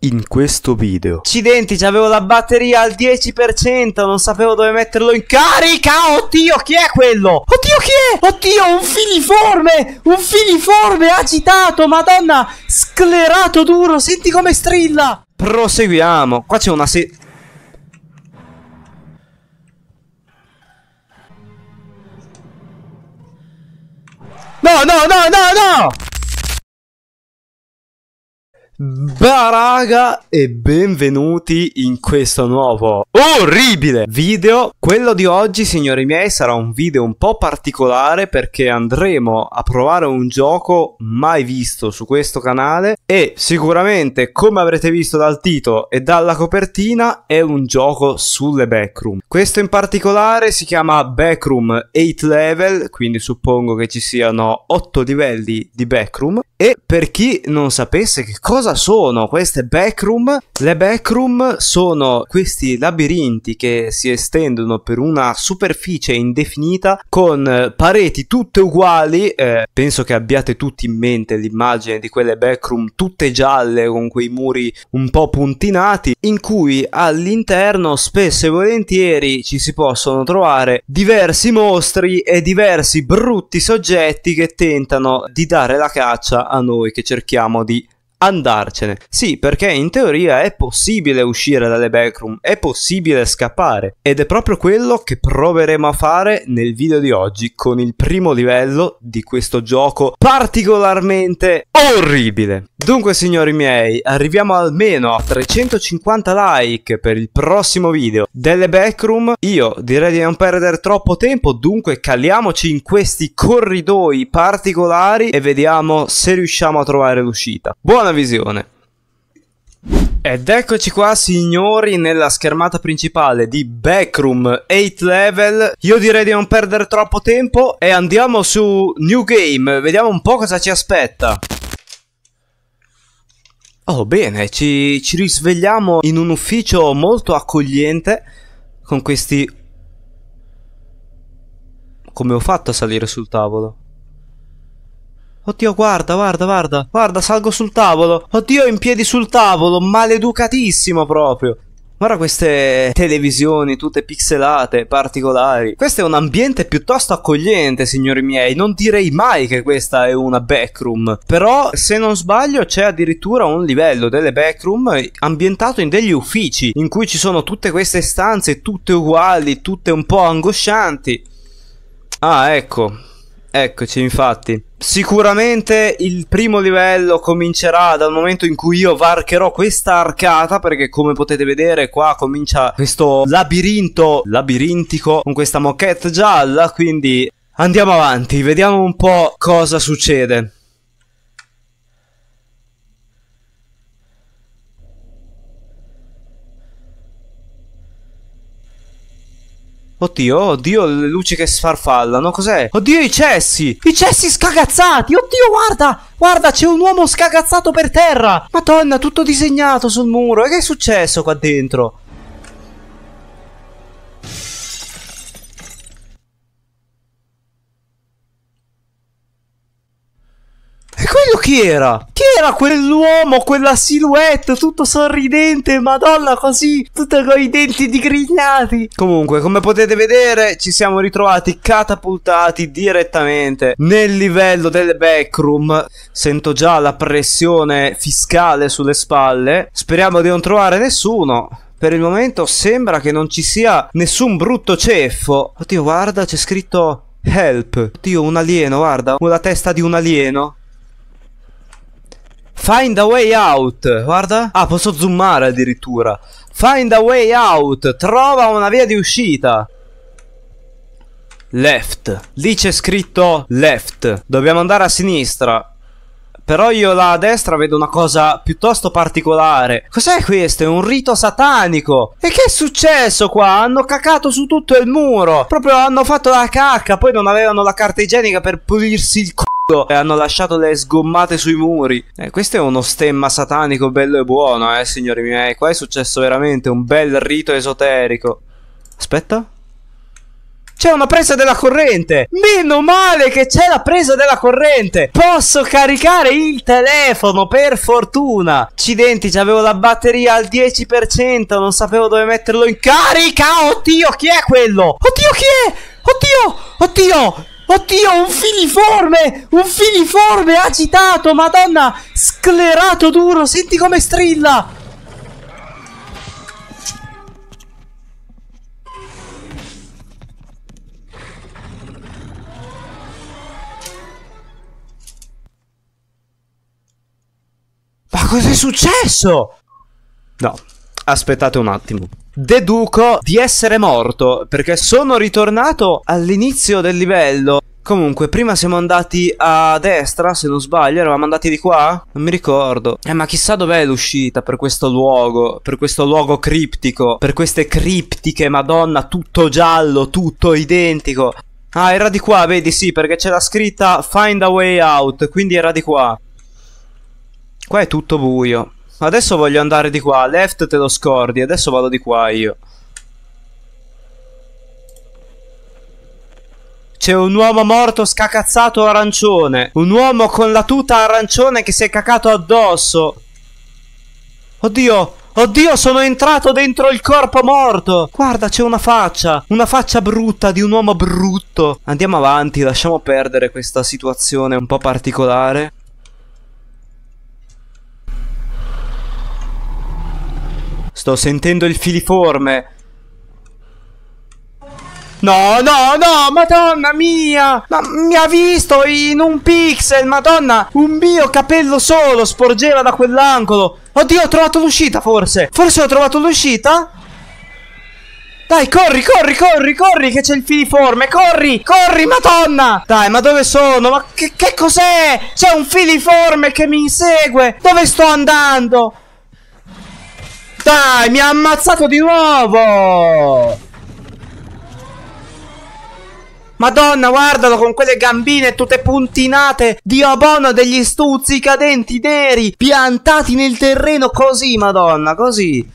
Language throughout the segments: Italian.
in questo video. Accidenti, avevo la batteria al 10%, non sapevo dove metterlo in carica. Oddio, chi è quello? Oddio, chi è? Oddio, un filiforme! Un filiforme agitato, madonna! Sclerato duro, senti come strilla! Proseguiamo. Qua c'è una se... No, no, no, no, no! Beh raga e benvenuti in questo nuovo orribile video Quello di oggi signori miei sarà un video un po' particolare perché andremo a provare un gioco mai visto su questo canale E sicuramente come avrete visto dal titolo e dalla copertina è un gioco sulle backroom Questo in particolare si chiama Backroom 8 level quindi suppongo che ci siano 8 livelli di backroom e per chi non sapesse che cosa sono queste backroom, le backroom sono questi labirinti che si estendono per una superficie indefinita con eh, pareti tutte uguali. Eh, penso che abbiate tutti in mente l'immagine di quelle backroom tutte gialle con quei muri un po' puntinati, in cui all'interno spesso e volentieri ci si possono trovare diversi mostri e diversi brutti soggetti che tentano di dare la caccia a noi che cerchiamo di andarcene. Sì, perché in teoria è possibile uscire dalle backroom, è possibile scappare ed è proprio quello che proveremo a fare nel video di oggi con il primo livello di questo gioco particolarmente orribile. Dunque signori miei, arriviamo almeno a 350 like per il prossimo video delle backroom. Io direi di non perdere troppo tempo, dunque caliamoci in questi corridoi particolari e vediamo se riusciamo a trovare l'uscita. Buona buona visione. Ed eccoci qua signori nella schermata principale di Backroom 8 Level Io direi di non perdere troppo tempo e andiamo su New Game Vediamo un po' cosa ci aspetta Oh bene, ci, ci risvegliamo in un ufficio molto accogliente Con questi... Come ho fatto a salire sul tavolo? Oddio, guarda, guarda, guarda. Guarda, salgo sul tavolo. Oddio, in piedi sul tavolo. Maleducatissimo proprio. Guarda queste televisioni tutte pixelate, particolari. Questo è un ambiente piuttosto accogliente, signori miei. Non direi mai che questa è una backroom. Però, se non sbaglio, c'è addirittura un livello delle backroom ambientato in degli uffici, in cui ci sono tutte queste stanze, tutte uguali, tutte un po' angoscianti. Ah, ecco. Eccoci, infatti. Sicuramente il primo livello comincerà dal momento in cui io varcherò questa arcata perché come potete vedere qua comincia questo labirinto labirintico con questa moquette gialla quindi andiamo avanti vediamo un po' cosa succede Oddio, oddio, le luci che sfarfallano. Cos'è? Oddio, i cessi! I cessi scagazzati! Oddio, guarda! Guarda, c'è un uomo scagazzato per terra! Madonna, tutto disegnato sul muro. E che è successo qua dentro? chi era? Chi era quell'uomo, quella silhouette, tutto sorridente, madonna così, tutto con i denti digrignati? Comunque, come potete vedere, ci siamo ritrovati catapultati direttamente nel livello del backroom. Sento già la pressione fiscale sulle spalle. Speriamo di non trovare nessuno. Per il momento sembra che non ci sia nessun brutto ceffo. Oddio, guarda, c'è scritto help. Oddio, un alieno, guarda, la testa di un alieno. Find a way out. Guarda. Ah, posso zoomare addirittura. Find a way out. Trova una via di uscita. Left. Lì c'è scritto left. Dobbiamo andare a sinistra. Però io là a destra vedo una cosa piuttosto particolare. Cos'è questo? È un rito satanico. E che è successo qua? Hanno cacato su tutto il muro. Proprio hanno fatto la cacca. Poi non avevano la carta igienica per pulirsi il c***o e hanno lasciato le sgommate sui muri. Eh, questo è uno stemma satanico bello e buono, eh, signori miei. Qua è successo veramente un bel rito esoterico. Aspetta. C'è una presa della corrente! Meno male che c'è la presa della corrente! Posso caricare il telefono, per fortuna! Accidenti, avevo la batteria al 10%, non sapevo dove metterlo in carica! Oddio, chi è quello? Oddio, chi è? Oddio! Oddio! Oddio, un filiforme! Un filiforme agitato, madonna! Sclerato duro, senti come strilla! Ma cos'è successo? No, aspettate un attimo deduco di essere morto perché sono ritornato all'inizio del livello. Comunque, prima siamo andati a destra, se non sbaglio, eravamo andati di qua? Non mi ricordo. Eh, ma chissà dov'è l'uscita per questo luogo, per questo luogo criptico, per queste criptiche, madonna, tutto giallo, tutto identico. Ah, era di qua, vedi, sì, perché c'è la scritta Find a way out, quindi era di qua. Qua è tutto buio. Adesso voglio andare di qua. Left te lo scordi. Adesso vado di qua io. C'è un uomo morto scacazzato arancione. Un uomo con la tuta arancione che si è cacato addosso. Oddio, Oddio, sono entrato dentro il corpo morto! Guarda, c'è una faccia! Una faccia brutta di un uomo brutto! Andiamo avanti, lasciamo perdere questa situazione un po' particolare. Sto sentendo il filiforme. No, no, no, madonna mia! Ma mi ha visto in un pixel, madonna! Un mio capello solo sporgeva da quell'angolo! Oddio, ho trovato l'uscita, forse! Forse ho trovato l'uscita? Dai, corri, corri, corri, corri, che c'è il filiforme, corri, corri, madonna! Dai, ma dove sono? Ma che, che cos'è? C'è un filiforme che mi insegue! Dove sto andando? Dai, mi ha ammazzato di nuovo! Madonna, guardalo con quelle gambine tutte puntinate. Dio bono degli stuzzicadenti neri piantati nel terreno così, madonna, così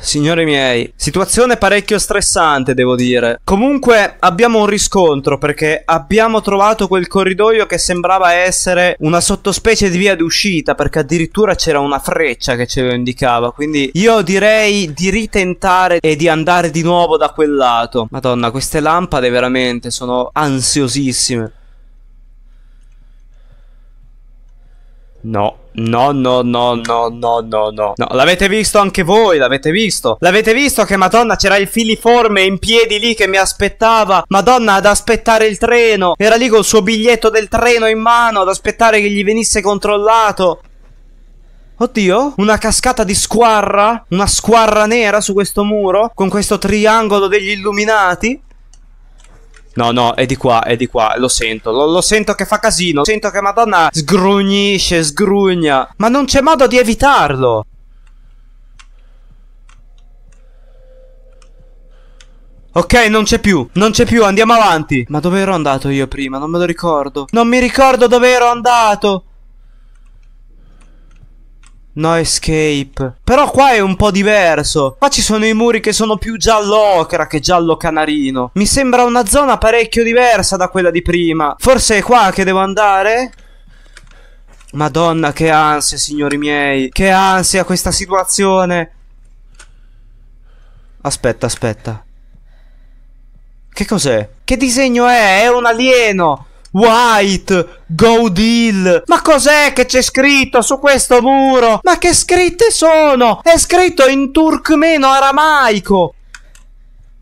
signori miei. Situazione parecchio stressante, devo dire. Comunque abbiamo un riscontro perché abbiamo trovato quel corridoio che sembrava essere una sottospecie di via d'uscita perché addirittura c'era una freccia che ce lo indicava. Quindi io direi di ritentare e di andare di nuovo da quel lato. Madonna, queste lampade veramente sono ansiosissime. No. No, no, no, no, no, no, no. No, l'avete visto anche voi, l'avete visto. L'avete visto che Madonna c'era il filiforme in piedi lì che mi aspettava. Madonna ad aspettare il treno. Era lì col suo biglietto del treno in mano ad aspettare che gli venisse controllato. Oddio, una cascata di squarra? Una squarra nera su questo muro? Con questo triangolo degli illuminati? No, no, è di qua, è di qua, lo sento, lo, lo sento che fa casino, sento che Madonna sgrugnisce, sgrugna, ma non c'è modo di evitarlo. Ok, non c'è più, non c'è più, andiamo avanti. Ma dove ero andato io prima? Non me lo ricordo. Non mi ricordo dove ero andato. No escape. Però qua è un po' diverso. Qua ci sono i muri che sono più giallo ocra che giallo canarino. Mi sembra una zona parecchio diversa da quella di prima. Forse è qua che devo andare? Madonna, che ansia, signori miei. Che ansia questa situazione. Aspetta, aspetta. Che cos'è? Che disegno è? È un alieno! White, Go Deal. Ma cos'è che c'è scritto su questo muro? Ma che scritte sono? È scritto in turkmeno aramaico.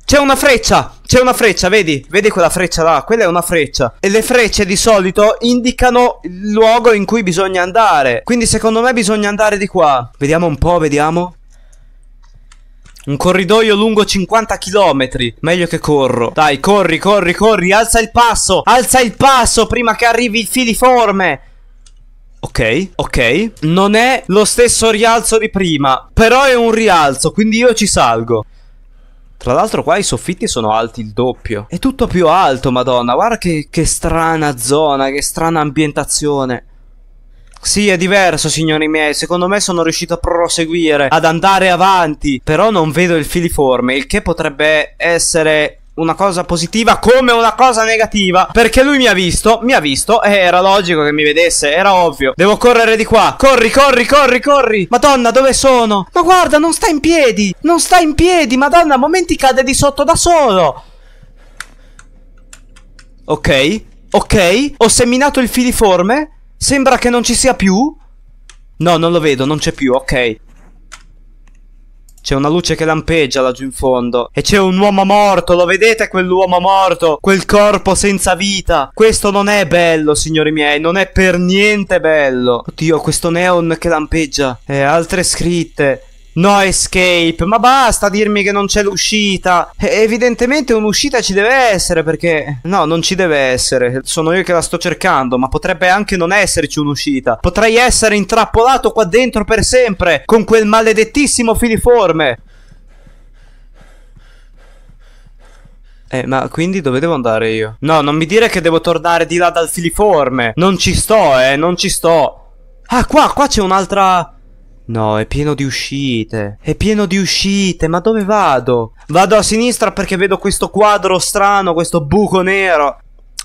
C'è una freccia, c'è una freccia, vedi? Vedi quella freccia là? Quella è una freccia. E le frecce di solito indicano il luogo in cui bisogna andare. Quindi secondo me bisogna andare di qua. Vediamo un po', vediamo. Un corridoio lungo 50 km. Meglio che corro. Dai, corri, corri, corri. Alza il passo. Alza il passo prima che arrivi il filiforme. Ok, ok. Non è lo stesso rialzo di prima. Però è un rialzo, quindi io ci salgo. Tra l'altro qua i soffitti sono alti il doppio. È tutto più alto, madonna. Guarda che, che strana zona, che strana ambientazione. Sì, è diverso, signori miei. Secondo me sono riuscito a proseguire, ad andare avanti. Però non vedo il filiforme, il che potrebbe essere una cosa positiva come una cosa negativa. Perché lui mi ha visto, mi ha visto, e era logico che mi vedesse, era ovvio. Devo correre di qua. Corri, corri, corri, corri. Madonna, dove sono? Ma guarda, non sta in piedi. Non sta in piedi. Madonna, a momenti cade di sotto da solo. Ok, ok. Ho seminato il filiforme. Sembra che non ci sia più? No, non lo vedo, non c'è più, ok. C'è una luce che lampeggia laggiù in fondo. E c'è un uomo morto, lo vedete quell'uomo morto? Quel corpo senza vita. Questo non è bello, signori miei, non è per niente bello. Oddio, questo neon che lampeggia. E altre scritte. No escape, ma basta dirmi che non c'è l'uscita. E evidentemente un'uscita ci deve essere perché... No, non ci deve essere. Sono io che la sto cercando, ma potrebbe anche non esserci un'uscita. Potrei essere intrappolato qua dentro per sempre con quel maledettissimo filiforme. Eh, ma quindi dove devo andare io? No, non mi dire che devo tornare di là dal filiforme. Non ci sto, eh, non ci sto. Ah, qua, qua c'è un'altra... No, è pieno di uscite. È pieno di uscite. Ma dove vado? Vado a sinistra perché vedo questo quadro strano, questo buco nero.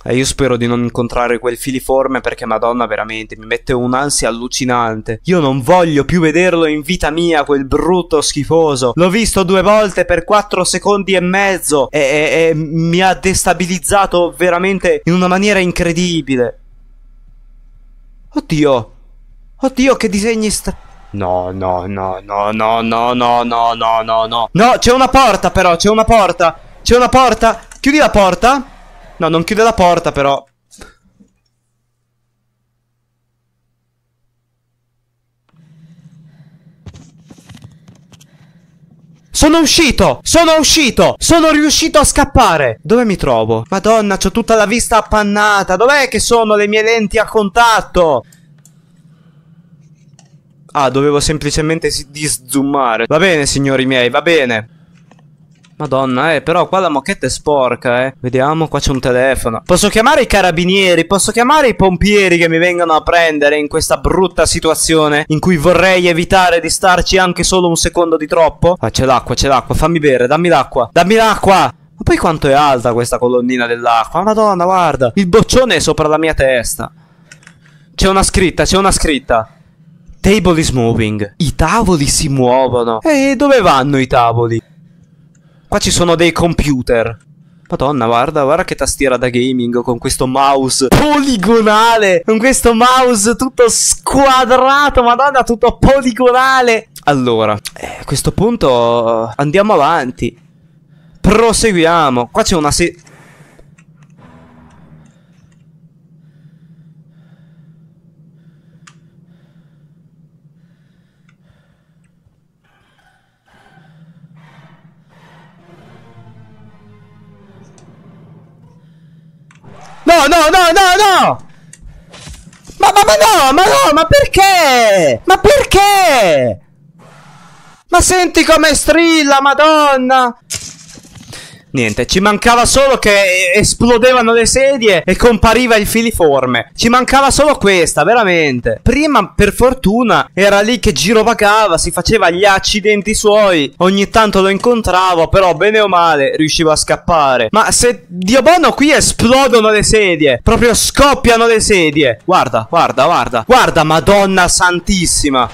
E io spero di non incontrare quel filiforme perché madonna veramente mi mette un'ansia allucinante. Io non voglio più vederlo in vita mia quel brutto schifoso. L'ho visto due volte per quattro secondi e mezzo e, e, e mi ha destabilizzato veramente in una maniera incredibile. Oddio. Oddio che disegni strani. No, no, no, no, no, no, no, no, no, no, no. No, c'è una porta però, c'è una porta. C'è una porta. Chiudi la porta. No, non chiude la porta però. Sono uscito! Sono uscito! Sono riuscito a scappare! Dove mi trovo? Madonna, c'ho tutta la vista appannata! Dov'è che sono le mie lenti a contatto? Ah, dovevo semplicemente diszoomare. Va bene, signori miei, va bene. Madonna, eh, però qua la mochetta è sporca, eh. Vediamo, qua c'è un telefono. Posso chiamare i carabinieri, posso chiamare i pompieri che mi vengano a prendere in questa brutta situazione in cui vorrei evitare di starci anche solo un secondo di troppo? Ah, c'è l'acqua, c'è l'acqua, fammi bere, dammi l'acqua. Dammi l'acqua! Ma poi quanto è alta questa colonnina dell'acqua? Madonna, guarda, il boccione è sopra la mia testa. C'è una scritta, c'è una scritta. Table is moving. I tavoli si muovono. E dove vanno i tavoli? Qua ci sono dei computer. Madonna, guarda, guarda che tastiera da gaming con questo mouse poligonale. Con questo mouse tutto squadrato, madonna, tutto poligonale. Allora, eh, a questo punto eh, andiamo avanti. Proseguiamo. Qua c'è una se... No, no, no, no, no! Ma, ma, ma no, ma no, ma perché? Ma perché? Ma senti come strilla, madonna! Niente, ci mancava solo che esplodevano le sedie e compariva il filiforme. Ci mancava solo questa, veramente. Prima, per fortuna, era lì che girovagava, si faceva gli accidenti suoi. Ogni tanto lo incontravo, però bene o male riuscivo a scappare. Ma se Dio Bono qui esplodono le sedie, proprio scoppiano le sedie. Guarda, guarda, guarda. Guarda, Madonna Santissima.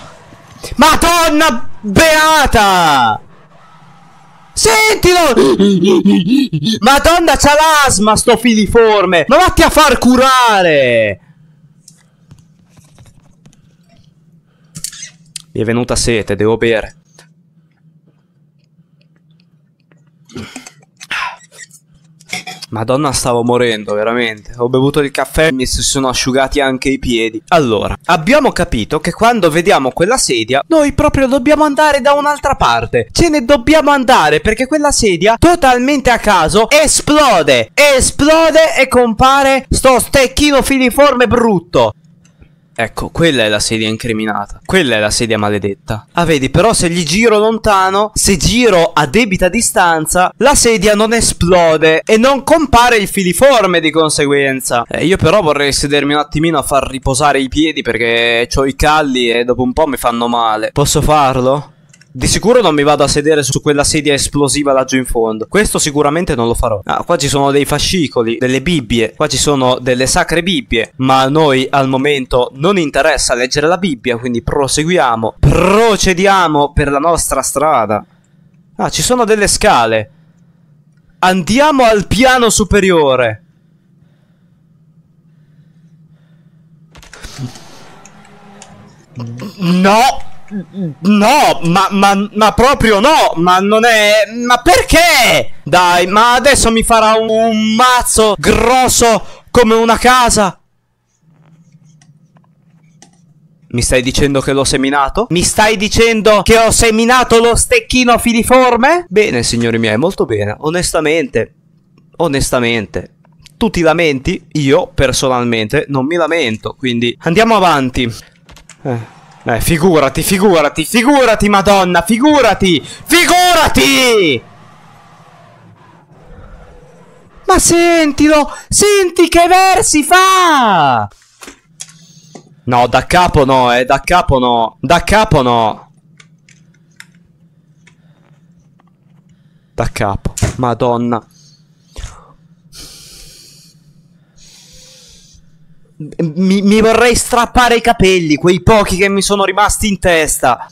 Madonna Beata! Sentilo! Madonna, c'ha l'asma sto filiforme! Ma vatti a far curare! Mi è venuta sete, devo bere. Madonna, stavo morendo, veramente. Ho bevuto il caffè e mi si sono asciugati anche i piedi. Allora, abbiamo capito che quando vediamo quella sedia, noi proprio dobbiamo andare da un'altra parte. Ce ne dobbiamo andare perché quella sedia, totalmente a caso, esplode. Esplode e compare sto stecchino filiforme brutto. Ecco, quella è la sedia incriminata. Quella è la sedia maledetta. Ah, vedi, però se gli giro lontano, se giro a debita distanza, la sedia non esplode e non compare il filiforme di conseguenza. Eh, io però vorrei sedermi un attimino a far riposare i piedi perché ho i calli e dopo un po' mi fanno male. Posso farlo? Di sicuro non mi vado a sedere su quella sedia esplosiva laggiù in fondo. Questo sicuramente non lo farò. Ah, qua ci sono dei fascicoli, delle Bibbie. Qua ci sono delle sacre Bibbie. Ma a noi al momento non interessa leggere la Bibbia. Quindi proseguiamo. Procediamo per la nostra strada. Ah, ci sono delle scale. Andiamo al piano superiore. No! No, ma, ma, ma, proprio no, ma non è... Ma perché? Dai, ma adesso mi farà un, un mazzo grosso come una casa. Mi stai dicendo che l'ho seminato? Mi stai dicendo che ho seminato lo stecchino filiforme? Bene, signori miei, molto bene. Onestamente, onestamente, tu ti lamenti? Io, personalmente, non mi lamento. Quindi, andiamo avanti. Eh. Eh, figurati, figurati, figurati, madonna, figurati, figurati! Ma sentilo, senti che versi fa! No, da capo no, eh, da capo no, da capo no. Da capo, madonna. mi, mi, vorrei strappare i capelli, quei pochi che mi sono rimasti in testa.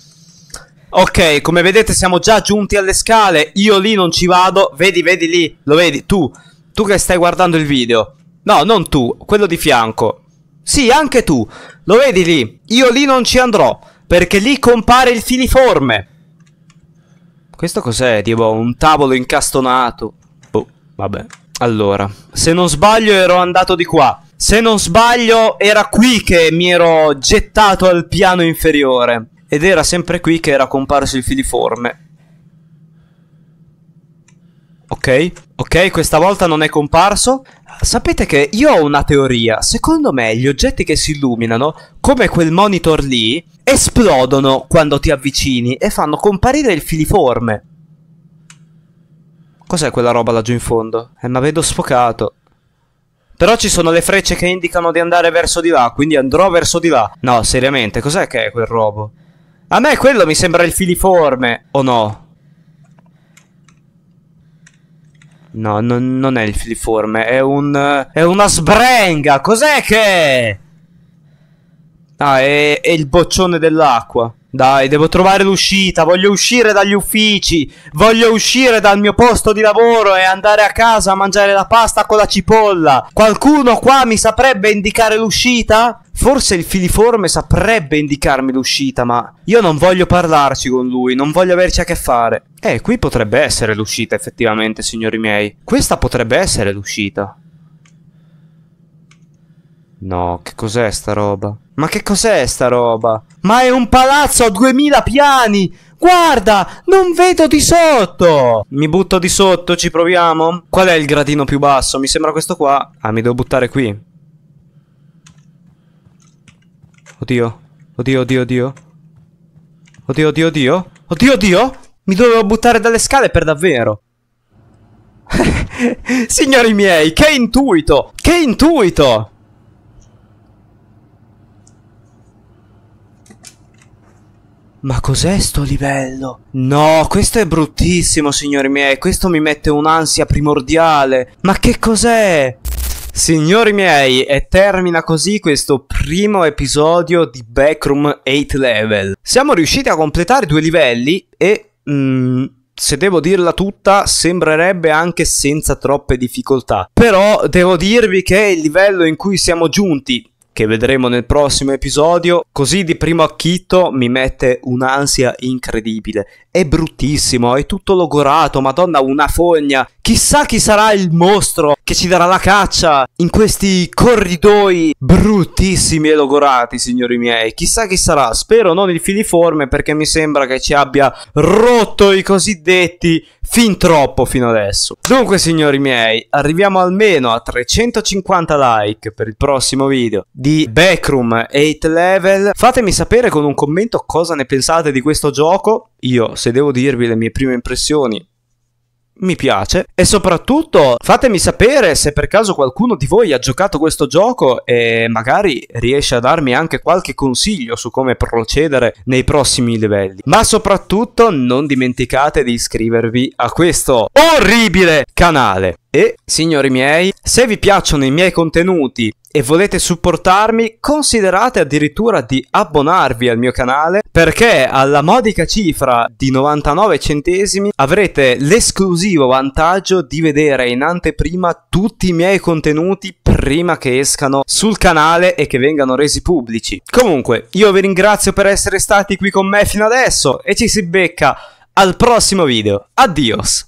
Ok, come vedete siamo già giunti alle scale, io lì non ci vado, vedi, vedi lì, lo vedi, tu, tu che stai guardando il video. No, non tu, quello di fianco. Sì, anche tu, lo vedi lì, io lì non ci andrò, perché lì compare il filiforme. Questo cos'è? Tipo un tavolo incastonato. Boh, vabbè. Allora, se non sbaglio ero andato di qua. Se non sbaglio, era qui che mi ero gettato al piano inferiore. Ed era sempre qui che era comparso il filiforme. Ok, ok, questa volta non è comparso. Sapete che io ho una teoria. Secondo me gli oggetti che si illuminano, come quel monitor lì, esplodono quando ti avvicini e fanno comparire il filiforme. Cos'è quella roba laggiù in fondo? Eh, ma vedo sfocato. Però ci sono le frecce che indicano di andare verso di là, quindi andrò verso di là. No, seriamente, cos'è che è quel robo? A me quello mi sembra il filiforme, o no? No, non, non è il filiforme, è un... è una sbrenga, cos'è che è? Ah, è, è il boccione dell'acqua. Dai, devo trovare l'uscita, voglio uscire dagli uffici, voglio uscire dal mio posto di lavoro e andare a casa a mangiare la pasta con la cipolla. Qualcuno qua mi saprebbe indicare l'uscita? Forse il filiforme saprebbe indicarmi l'uscita, ma io non voglio parlarci con lui, non voglio averci a che fare. Eh, qui potrebbe essere l'uscita effettivamente, signori miei. Questa potrebbe essere l'uscita. No, che cos'è sta roba? Ma che cos'è sta roba? Ma è un palazzo a 2000 piani! Guarda, non vedo di sotto! Mi butto di sotto, ci proviamo? Qual è il gradino più basso? Mi sembra questo qua. Ah, mi devo buttare qui. Oddio. Oddio, oddio, oddio. Oddio, oddio, oddio. Oddio, oddio! Mi dovevo buttare dalle scale per davvero. Signori miei, che intuito! Che intuito! Ma cos'è sto livello? No, questo è bruttissimo, signori miei. Questo mi mette un'ansia primordiale. Ma che cos'è? Signori miei, e termina così questo primo episodio di Backroom 8 Level. Siamo riusciti a completare due livelli e... Mm, se devo dirla tutta, sembrerebbe anche senza troppe difficoltà. Però devo dirvi che il livello in cui siamo giunti, che vedremo nel prossimo episodio. Così di primo acchitto mi mette un'ansia incredibile è bruttissimo, è tutto logorato, madonna, una fogna. Chissà chi sarà il mostro che ci darà la caccia in questi corridoi bruttissimi e logorati, signori miei. Chissà chi sarà, spero non il filiforme perché mi sembra che ci abbia rotto i cosiddetti fin troppo fino adesso. Dunque, signori miei, arriviamo almeno a 350 like per il prossimo video di Backroom 8 Level. Fatemi sapere con un commento cosa ne pensate di questo gioco. Io, se se devo dirvi le mie prime impressioni, mi piace e soprattutto fatemi sapere se per caso qualcuno di voi ha giocato questo gioco e magari riesce a darmi anche qualche consiglio su come procedere nei prossimi livelli ma soprattutto non dimenticate di iscrivervi a questo orribile canale e signori miei se vi piacciono i miei contenuti e volete supportarmi, considerate addirittura di abbonarvi al mio canale perché alla modica cifra di 99 centesimi avrete l'esclusivo vantaggio di vedere in anteprima tutti i miei contenuti prima che escano sul canale e che vengano resi pubblici. Comunque, io vi ringrazio per essere stati qui con me fino adesso e ci si becca al prossimo video. Addios!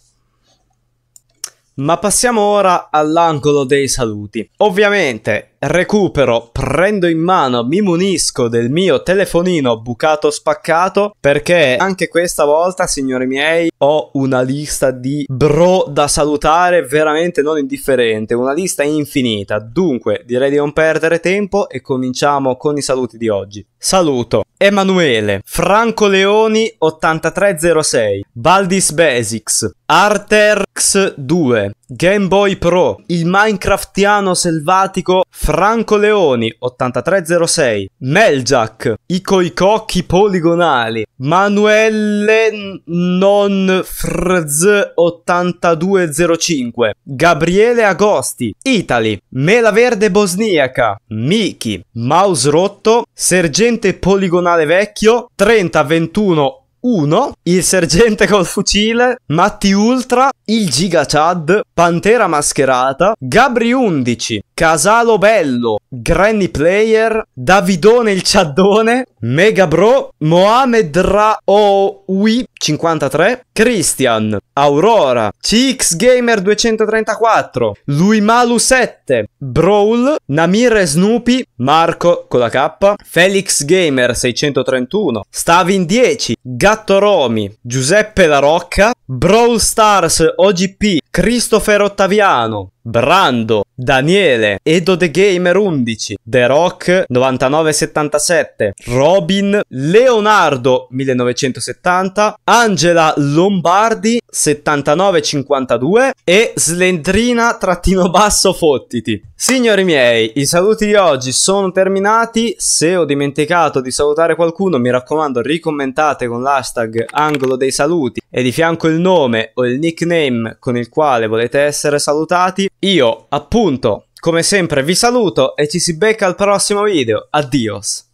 Ma passiamo ora all'angolo dei saluti. Ovviamente recupero, prendo in mano, mi munisco del mio telefonino bucato spaccato perché anche questa volta, signori miei, ho una lista di bro da salutare veramente non indifferente, una lista infinita. Dunque, direi di non perdere tempo e cominciamo con i saluti di oggi. Saluto Emanuele, Franco Leoni 8306, Baldis Basics, Arterx 2, Game Boy Pro, il Minecraftiano selvatico Franco Leoni 8306, Meljack, i coicocchi poligonali, Manuelle Non Frz 8205, Gabriele Agosti, Italy, Mela Verde Bosniaca, Miki, Mouse Rotto, Sergente Poligonale Vecchio 3021 1, il sergente col fucile, Matti Ultra, il Giga Chad, Pantera Mascherata, Gabri 11, Casalo Bello, Granny Player, Davidone il Ciaddone, Mega Bro, Mohamed Raoui 53, Christian, Aurora, CX Gamer 234, Malu 7, Brawl, Namire Snoopy, Marco con la K, Felix Gamer 631, Stavin 10, Gatto Romi, Giuseppe La Rocca, Brawl Stars OGP, Christopher Ottaviano, Brando, Daniele, Edo The Gamer 11, The Rock 9977, Robin, Leonardo 1970, Angela Lombardi 7952 e Slendrina trattino basso fottiti. Signori miei, i saluti di oggi sono terminati. Se ho dimenticato di salutare qualcuno, mi raccomando, ricommentate con l'hashtag angolo dei saluti e di fianco il nome o il nickname con il quale volete essere salutati. Io, appunto, come sempre vi saluto e ci si becca al prossimo video. Addios!